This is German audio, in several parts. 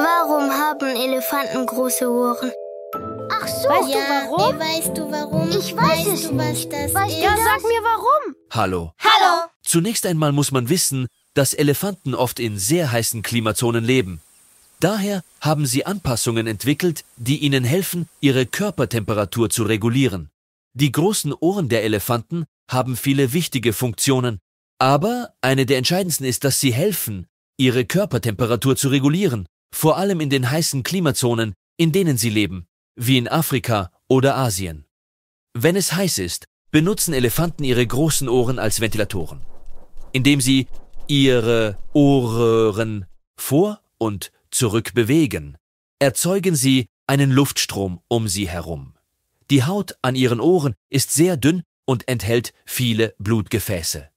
Warum haben Elefanten große Ohren? Ach so. Weißt ja, du warum? Nee, weißt du warum? Ich weiß weißt es du, nicht. Was das weißt ist? Ja, sag mir warum. Hallo. Hallo. Zunächst einmal muss man wissen, dass Elefanten oft in sehr heißen Klimazonen leben. Daher haben sie Anpassungen entwickelt, die ihnen helfen, ihre Körpertemperatur zu regulieren. Die großen Ohren der Elefanten haben viele wichtige Funktionen, aber eine der entscheidendsten ist, dass sie helfen, ihre Körpertemperatur zu regulieren vor allem in den heißen Klimazonen, in denen sie leben, wie in Afrika oder Asien. Wenn es heiß ist, benutzen Elefanten ihre großen Ohren als Ventilatoren, indem sie ihre Ohren vor und zurück bewegen, erzeugen sie einen Luftstrom um sie herum. Die Haut an ihren Ohren ist sehr dünn und enthält viele Blutgefäße.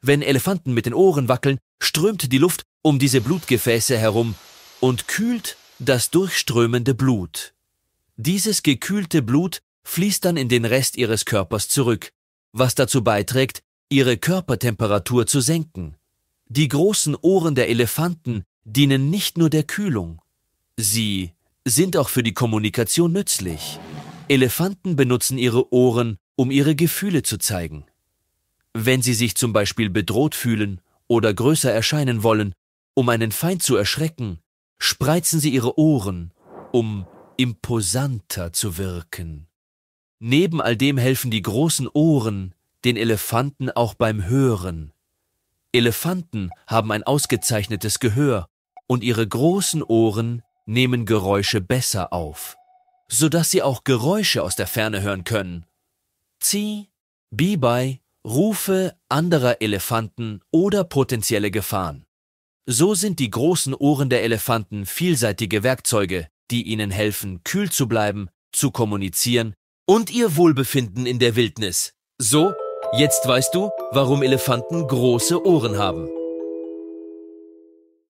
Wenn Elefanten mit den Ohren wackeln, strömt die Luft um diese Blutgefäße herum und kühlt das durchströmende Blut. Dieses gekühlte Blut fließt dann in den Rest ihres Körpers zurück, was dazu beiträgt, ihre Körpertemperatur zu senken. Die großen Ohren der Elefanten dienen nicht nur der Kühlung, sie sind auch für die Kommunikation nützlich. Elefanten benutzen ihre Ohren, um ihre Gefühle zu zeigen. Wenn sie sich zum Beispiel bedroht fühlen oder größer erscheinen wollen, um einen Feind zu erschrecken, spreizen sie ihre Ohren, um imposanter zu wirken. Neben all dem helfen die großen Ohren den Elefanten auch beim Hören. Elefanten haben ein ausgezeichnetes Gehör und ihre großen Ohren nehmen Geräusche besser auf, sodass sie auch Geräusche aus der Ferne hören können. Zieh, Bibai, Rufe anderer Elefanten oder potenzielle Gefahren. So sind die großen Ohren der Elefanten vielseitige Werkzeuge, die ihnen helfen, kühl zu bleiben, zu kommunizieren und ihr Wohlbefinden in der Wildnis. So, jetzt weißt du, warum Elefanten große Ohren haben.